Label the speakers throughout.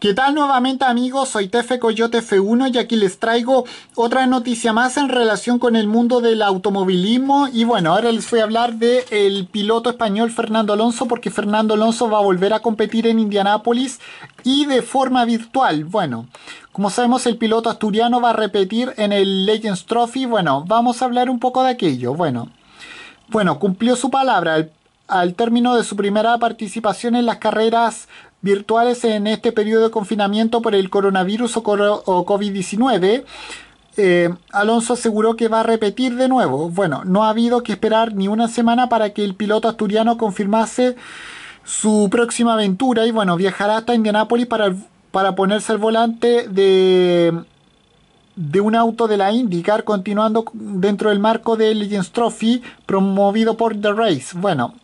Speaker 1: ¿Qué tal nuevamente amigos? Soy Tefe Coyote F1 y aquí les traigo otra noticia más en relación con el mundo del automovilismo y bueno, ahora les voy a hablar del el piloto español Fernando Alonso porque Fernando Alonso va a volver a competir en Indianápolis y de forma virtual. Bueno, como sabemos el piloto asturiano va a repetir en el Legends Trophy, bueno, vamos a hablar un poco de aquello. Bueno, bueno, cumplió su palabra. El al término de su primera participación en las carreras virtuales en este periodo de confinamiento por el coronavirus o, COVID-19, eh, Alonso aseguró que va a repetir de nuevo. Bueno, no ha habido que esperar ni una semana para que el piloto asturiano confirmase su próxima aventura y bueno, viajará hasta Indianápolis para, para ponerse al volante de, de un auto de la IndyCar continuando dentro del marco del Legends Trophy promovido por The Race. Bueno,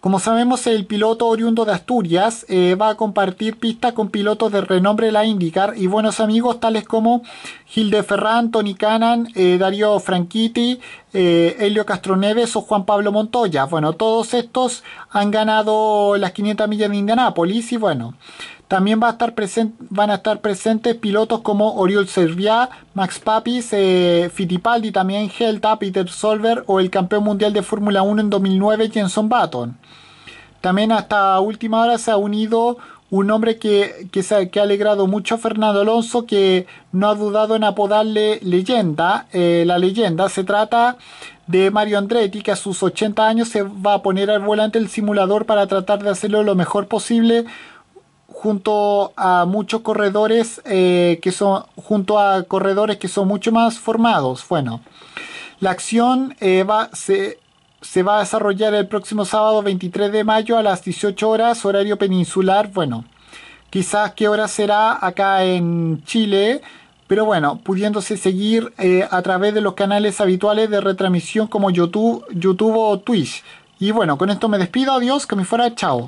Speaker 1: como sabemos, el piloto oriundo de Asturias eh, va a compartir pista con pilotos de renombre la IndyCar y buenos amigos tales como Gilde Ferran, Tony Canan, Dario eh, Darío Franchitti, eh, Castro Castroneves o Juan Pablo Montoya. Bueno, todos estos han ganado las 500 millas de Indianápolis y bueno, también va a estar van a estar presentes pilotos como Oriol Serviá, Max Papis, eh, Fittipaldi, también Helta, Peter Solver o el campeón mundial de Fórmula 1 en 2009, Jenson Button. También hasta última hora se ha unido un hombre que, que, ha alegrado mucho a Fernando Alonso, que no ha dudado en apodarle leyenda. Eh, la leyenda se trata de Mario Andretti, que a sus 80 años se va a poner al volante el simulador para tratar de hacerlo lo mejor posible junto a muchos corredores eh, que son junto a corredores que son mucho más formados. Bueno, la acción eh, va, se, va a desarrollar el próximo sábado 23 de mayo a las 18 horas, horario peninsular. Bueno, quizás qué hora será acá en Chile, pero bueno, pudiéndose seguir eh, a través de los canales habituales de retransmisión como YouTube, YouTube o Twitch. Y bueno, con esto me despido, adiós, que me fuera, chao.